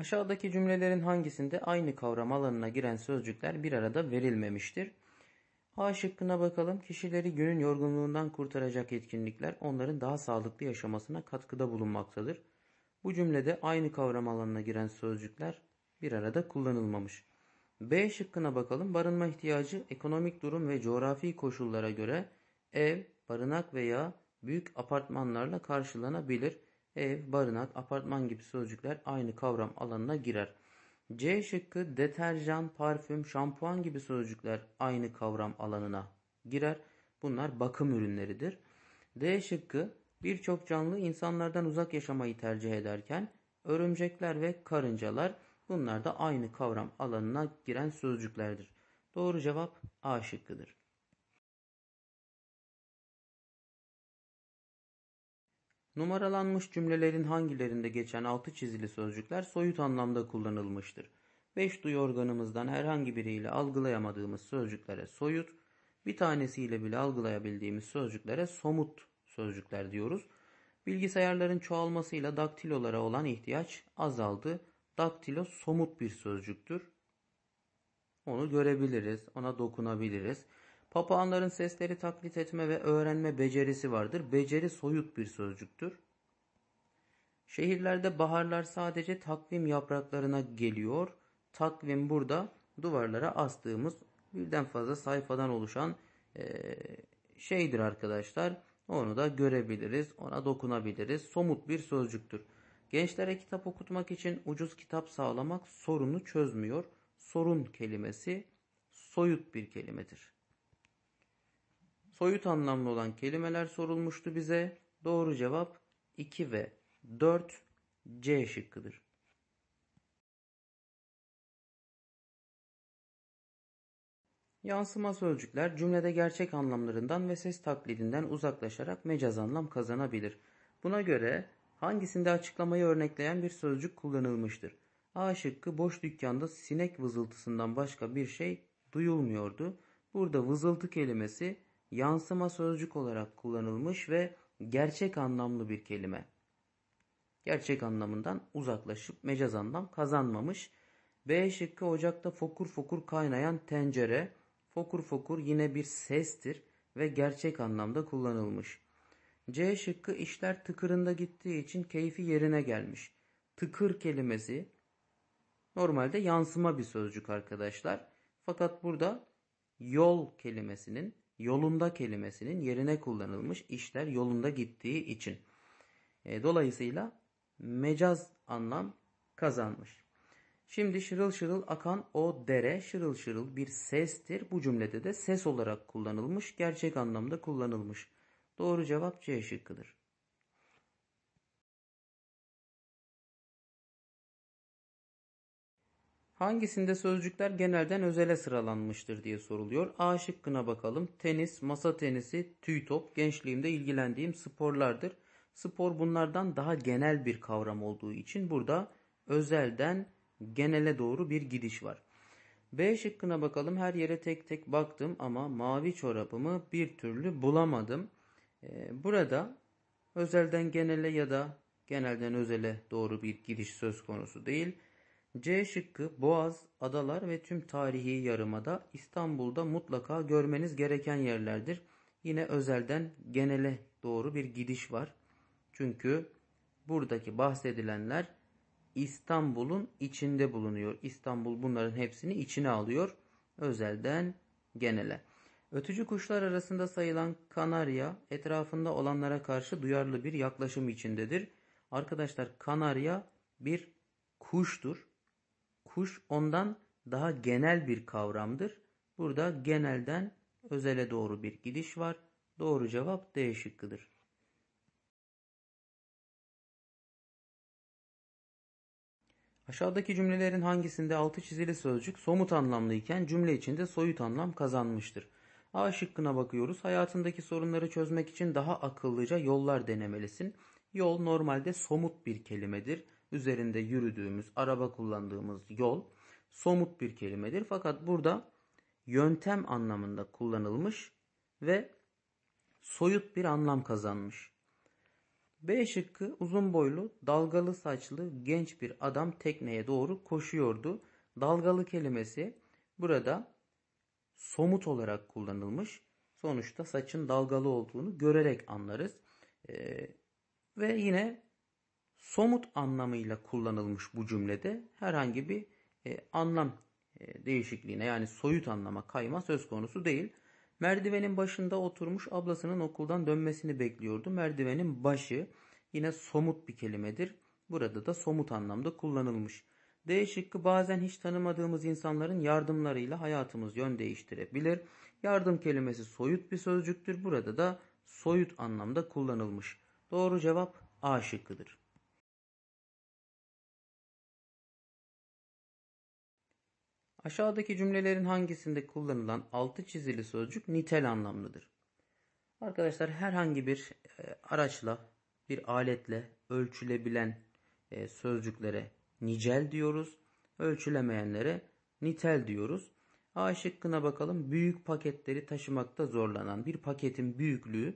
Aşağıdaki cümlelerin hangisinde aynı kavram alanına giren sözcükler bir arada verilmemiştir? A şıkkına bakalım. Kişileri günün yorgunluğundan kurtaracak etkinlikler onların daha sağlıklı yaşamasına katkıda bulunmaktadır. Bu cümlede aynı kavram alanına giren sözcükler bir arada kullanılmamış. B şıkkına bakalım. Barınma ihtiyacı ekonomik durum ve coğrafi koşullara göre ev, barınak veya büyük apartmanlarla karşılanabilir ev, barınak, apartman gibi sözcükler aynı kavram alanına girer. C şıkkı deterjan, parfüm, şampuan gibi sözcükler aynı kavram alanına girer. Bunlar bakım ürünleridir. D şıkkı birçok canlı insanlardan uzak yaşamayı tercih ederken örümcekler ve karıncalar bunlar da aynı kavram alanına giren sözcüklerdir. Doğru cevap A şıkkıdır. Numaralanmış cümlelerin hangilerinde geçen altı çizili sözcükler soyut anlamda kullanılmıştır. Beş duyu organımızdan herhangi biriyle algılayamadığımız sözcüklere soyut, bir tanesiyle bile algılayabildiğimiz sözcüklere somut sözcükler diyoruz. Bilgisayarların çoğalmasıyla daktilolara olan ihtiyaç azaldı. Daktilo somut bir sözcüktür. Onu görebiliriz, ona dokunabiliriz. Papağanların sesleri taklit etme ve öğrenme becerisi vardır. Beceri soyut bir sözcüktür. Şehirlerde baharlar sadece takvim yapraklarına geliyor. Takvim burada duvarlara astığımız birden fazla sayfadan oluşan e, şeydir arkadaşlar. Onu da görebiliriz, ona dokunabiliriz. Somut bir sözcüktür. Gençlere kitap okutmak için ucuz kitap sağlamak sorunu çözmüyor. Sorun kelimesi soyut bir kelimedir. Soyut anlamlı olan kelimeler sorulmuştu bize. Doğru cevap 2 ve 4 C şıkkıdır. Yansıma sözcükler cümlede gerçek anlamlarından ve ses taklidinden uzaklaşarak mecaz anlam kazanabilir. Buna göre hangisinde açıklamayı örnekleyen bir sözcük kullanılmıştır? A şıkkı boş dükkanda sinek vızıltısından başka bir şey duyulmuyordu. Burada vızıltı kelimesi yansıma sözcük olarak kullanılmış ve gerçek anlamlı bir kelime. Gerçek anlamından uzaklaşıp mecaz anlam kazanmamış. B şıkkı ocakta fokur fokur kaynayan tencere, fokur fokur yine bir sestir ve gerçek anlamda kullanılmış. C şıkkı işler tıkırında gittiği için keyfi yerine gelmiş. Tıkır kelimesi normalde yansıma bir sözcük arkadaşlar. Fakat burada yol kelimesinin yolunda kelimesinin yerine kullanılmış işler yolunda gittiği için. E, dolayısıyla mecaz anlam kazanmış. Şimdi şırıl şırıl akan o dere şırıl şırıl bir sestir. Bu cümlede de ses olarak kullanılmış, gerçek anlamda kullanılmış. Doğru cevap C şıkkıdır. Hangisinde sözcükler genelden özele sıralanmıştır diye soruluyor. A şıkkına bakalım. Tenis, masa tenisi, tüy top gençliğimde ilgilendiğim sporlardır. Spor bunlardan daha genel bir kavram olduğu için burada özelden genele doğru bir gidiş var. B şıkkına bakalım. Her yere tek tek baktım ama mavi çorabımı bir türlü bulamadım. Ee, burada özelden genele ya da genelden özele doğru bir gidiş söz konusu değil. C şıkkı Boğaz, adalar ve tüm tarihi yarımada İstanbul'da mutlaka görmeniz gereken yerlerdir. Yine özelden genele doğru bir gidiş var. Çünkü buradaki bahsedilenler İstanbul'un içinde bulunuyor. İstanbul bunların hepsini içine alıyor. Özelden genele. Ötücü kuşlar arasında sayılan kanarya etrafında olanlara karşı duyarlı bir yaklaşım içindedir. Arkadaşlar kanarya bir kuştur Kuş ondan daha genel bir kavramdır. Burada genelden özele doğru bir gidiş var. Doğru cevap D şıkkıdır. Aşağıdaki cümlelerin hangisinde altı çizili sözcük somut anlamlı iken cümle içinde soyut anlam kazanmıştır? A şıkkına bakıyoruz. Hayatındaki sorunları çözmek için daha akıllıca yollar denemelisin. Yol normalde somut bir kelimedir üzerinde yürüdüğümüz, araba kullandığımız yol somut bir kelimedir. Fakat burada yöntem anlamında kullanılmış ve soyut bir anlam kazanmış. B şıkkı uzun boylu, dalgalı saçlı genç bir adam tekneye doğru koşuyordu. Dalgalı kelimesi burada somut olarak kullanılmış. Sonuçta saçın dalgalı olduğunu görerek anlarız. Ee, ve yine somut anlamıyla kullanılmış bu cümlede herhangi bir e, anlam e, değişikliğine yani soyut anlama kayma söz konusu değil. Merdivenin başında oturmuş ablasının okuldan dönmesini bekliyordu. Merdivenin başı yine somut bir kelimedir. Burada da somut anlamda kullanılmış. D şıkkı bazen hiç tanımadığımız insanların yardımlarıyla hayatımız yön değiştirebilir. Yardım kelimesi soyut bir sözcüktür. Burada da soyut anlamda kullanılmış. Doğru cevap A şıkkıdır. Aşağıdaki cümlelerin hangisinde kullanılan altı çizili sözcük nitel anlamlıdır? Arkadaşlar herhangi bir e, araçla, bir aletle ölçülebilen e, sözcüklere nicel diyoruz. Ölçülemeyenlere nitel diyoruz. A şıkkına bakalım. Büyük paketleri taşımakta zorlanan bir paketin büyüklüğü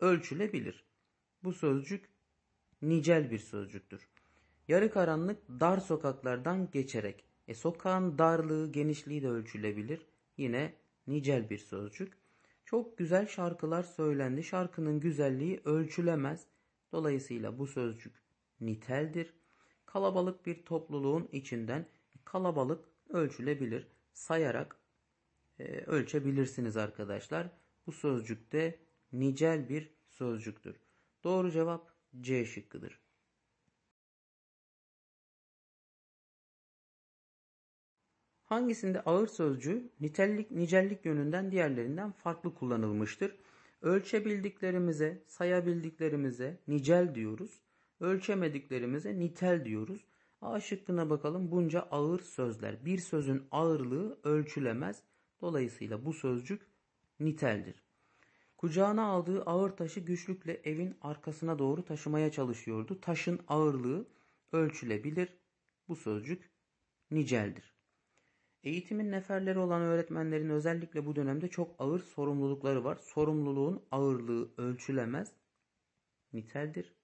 ölçülebilir. Bu sözcük nicel bir sözcüktür. Yarı karanlık dar sokaklardan geçerek e sokağın darlığı, genişliği de ölçülebilir. Yine nicel bir sözcük. Çok güzel şarkılar söylendi. Şarkının güzelliği ölçülemez. Dolayısıyla bu sözcük niteldir. Kalabalık bir topluluğun içinden kalabalık ölçülebilir. Sayarak e, ölçebilirsiniz arkadaşlar. Bu sözcük de nicel bir sözcüktür. Doğru cevap C şıkkıdır. Hangisinde ağır sözcüğü nitellik nicellik yönünden diğerlerinden farklı kullanılmıştır? Ölçebildiklerimize, sayabildiklerimize nicel diyoruz. Ölçemediklerimize nitel diyoruz. A şıkkına bakalım bunca ağır sözler. Bir sözün ağırlığı ölçülemez. Dolayısıyla bu sözcük niteldir. Kucağına aldığı ağır taşı güçlükle evin arkasına doğru taşımaya çalışıyordu. Taşın ağırlığı ölçülebilir. Bu sözcük niceldir. Eğitimin neferleri olan öğretmenlerin özellikle bu dönemde çok ağır sorumlulukları var. Sorumluluğun ağırlığı ölçülemez, niteldir.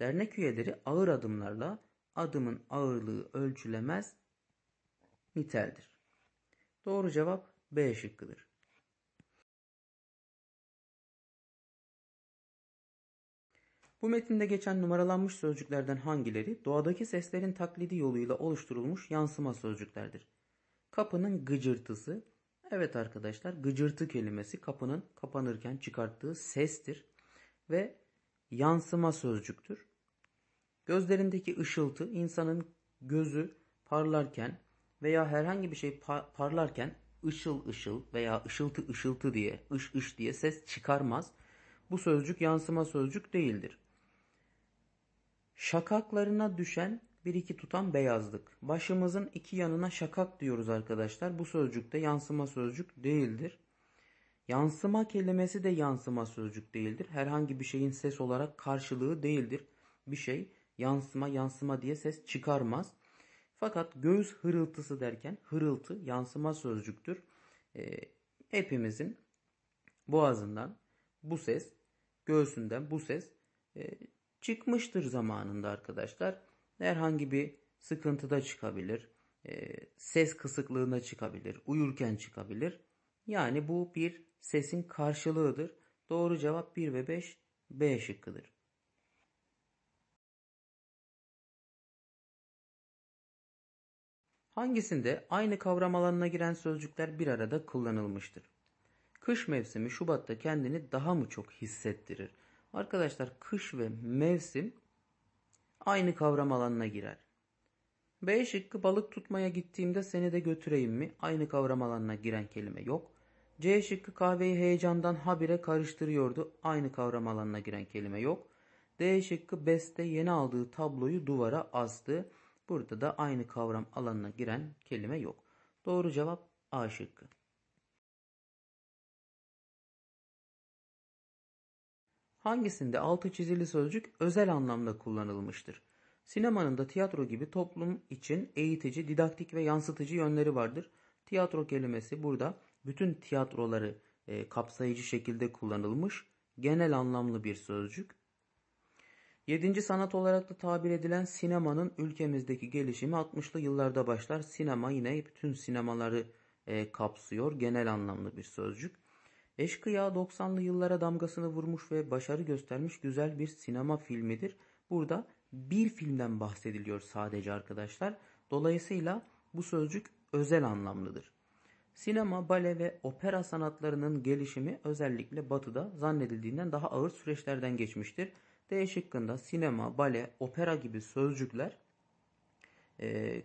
Dernek üyeleri ağır adımlarla adımın ağırlığı ölçülemez, niteldir. Doğru cevap B şıkkıdır. Bu metinde geçen numaralanmış sözcüklerden hangileri doğadaki seslerin taklidi yoluyla oluşturulmuş yansıma sözcüklerdir? Kapının gıcırtısı. Evet arkadaşlar gıcırtı kelimesi kapının kapanırken çıkarttığı sestir ve yansıma sözcüktür. Gözlerindeki ışıltı insanın gözü parlarken veya herhangi bir şey parlarken ışıl ışıl veya ışıltı ışıltı diye ış ış diye ses çıkarmaz. Bu sözcük yansıma sözcük değildir. Şakaklarına düşen bir iki tutam beyazlık. Başımızın iki yanına şakak diyoruz arkadaşlar. Bu sözcükte yansıma sözcük değildir. Yansıma kelimesi de yansıma sözcük değildir. Herhangi bir şeyin ses olarak karşılığı değildir. Bir şey yansıma yansıma diye ses çıkarmaz. Fakat göğüs hırıltısı derken hırıltı yansıma sözcüktür. E, hepimizin boğazından bu ses, göğsünden bu ses e, çıkmıştır zamanında arkadaşlar herhangi bir sıkıntıda çıkabilir. E, ses kısıklığına çıkabilir. Uyurken çıkabilir. Yani bu bir sesin karşılığıdır. Doğru cevap 1 ve 5 B şıkkıdır. Hangisinde aynı kavram alanına giren sözcükler bir arada kullanılmıştır? Kış mevsimi Şubat'ta kendini daha mı çok hissettirir? Arkadaşlar kış ve mevsim aynı kavram alanına girer. B şıkkı balık tutmaya gittiğimde seni de götüreyim mi? Aynı kavram alanına giren kelime yok. C şıkkı kahveyi heyecandan habire karıştırıyordu. Aynı kavram alanına giren kelime yok. D şıkkı beste yeni aldığı tabloyu duvara astı. Burada da aynı kavram alanına giren kelime yok. Doğru cevap A şıkkı. hangisinde altı çizili sözcük özel anlamda kullanılmıştır? Sinemanın da tiyatro gibi toplum için eğitici, didaktik ve yansıtıcı yönleri vardır. Tiyatro kelimesi burada bütün tiyatroları e, kapsayıcı şekilde kullanılmış genel anlamlı bir sözcük. Yedinci sanat olarak da tabir edilen sinemanın ülkemizdeki gelişimi 60'lı yıllarda başlar. Sinema yine bütün sinemaları e, kapsıyor genel anlamlı bir sözcük. Eşkıya 90'lı yıllara damgasını vurmuş ve başarı göstermiş güzel bir sinema filmidir. Burada bir filmden bahsediliyor sadece arkadaşlar. Dolayısıyla bu sözcük özel anlamlıdır. Sinema, bale ve opera sanatlarının gelişimi özellikle batıda zannedildiğinden daha ağır süreçlerden geçmiştir. D şıkkında sinema, bale, opera gibi sözcükler e,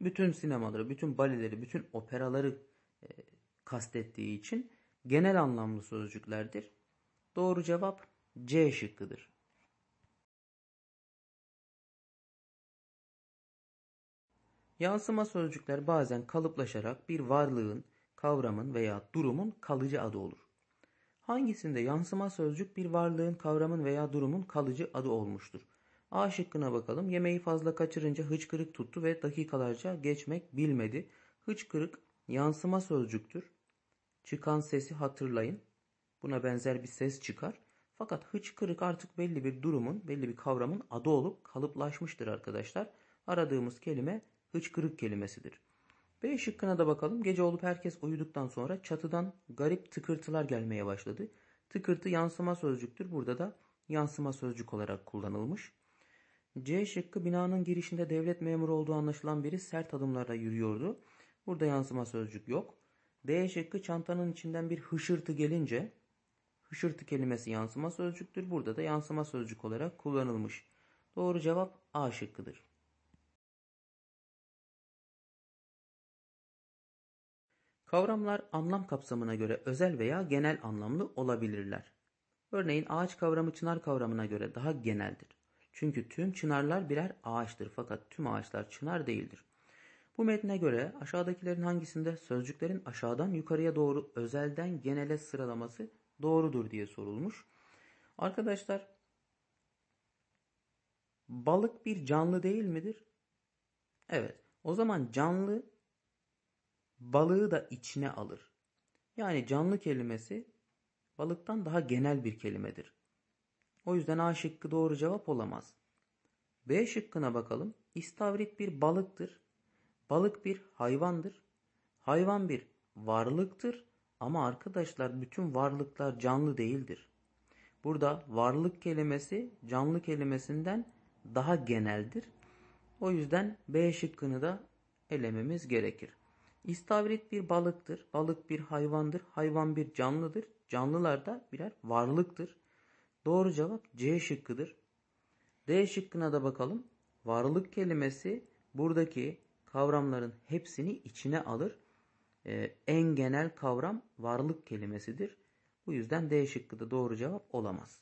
bütün sinemaları, bütün baleleri, bütün operaları e, kastettiği için genel anlamlı sözcüklerdir. Doğru cevap C şıkkıdır. Yansıma sözcükler bazen kalıplaşarak bir varlığın, kavramın veya durumun kalıcı adı olur. Hangisinde yansıma sözcük bir varlığın, kavramın veya durumun kalıcı adı olmuştur? A şıkkına bakalım. Yemeği fazla kaçırınca hıçkırık tuttu ve dakikalarca geçmek bilmedi. Hıçkırık yansıma sözcüktür. Çıkan sesi hatırlayın. Buna benzer bir ses çıkar. Fakat hıçkırık artık belli bir durumun, belli bir kavramın adı olup kalıplaşmıştır arkadaşlar. Aradığımız kelime hıçkırık kelimesidir. B şıkkına da bakalım. Gece olup herkes uyuduktan sonra çatıdan garip tıkırtılar gelmeye başladı. Tıkırtı yansıma sözcüktür. Burada da yansıma sözcük olarak kullanılmış. C şıkkı binanın girişinde devlet memuru olduğu anlaşılan biri sert adımlarla yürüyordu. Burada yansıma sözcük yok. D şıkkı çantanın içinden bir hışırtı gelince hışırtı kelimesi yansıma sözcüktür. Burada da yansıma sözcük olarak kullanılmış. Doğru cevap A şıkkıdır. Kavramlar anlam kapsamına göre özel veya genel anlamlı olabilirler. Örneğin ağaç kavramı çınar kavramına göre daha geneldir. Çünkü tüm çınarlar birer ağaçtır fakat tüm ağaçlar çınar değildir. Bu metne göre aşağıdakilerin hangisinde sözcüklerin aşağıdan yukarıya doğru özelden genele sıralaması doğrudur diye sorulmuş. Arkadaşlar balık bir canlı değil midir? Evet. O zaman canlı balığı da içine alır. Yani canlı kelimesi balıktan daha genel bir kelimedir. O yüzden A şıkkı doğru cevap olamaz. B şıkkına bakalım. İstavrit bir balıktır. Balık bir hayvandır. Hayvan bir varlıktır ama arkadaşlar bütün varlıklar canlı değildir. Burada varlık kelimesi canlı kelimesinden daha geneldir. O yüzden B şıkkını da elememiz gerekir. İstavrit bir balıktır. Balık bir hayvandır. Hayvan bir canlıdır. Canlılar da birer varlıktır. Doğru cevap C şıkkıdır. D şıkkına da bakalım. Varlık kelimesi buradaki kavramların hepsini içine alır. Ee, en genel kavram varlık kelimesidir. Bu yüzden D şıkkı da doğru cevap olamaz.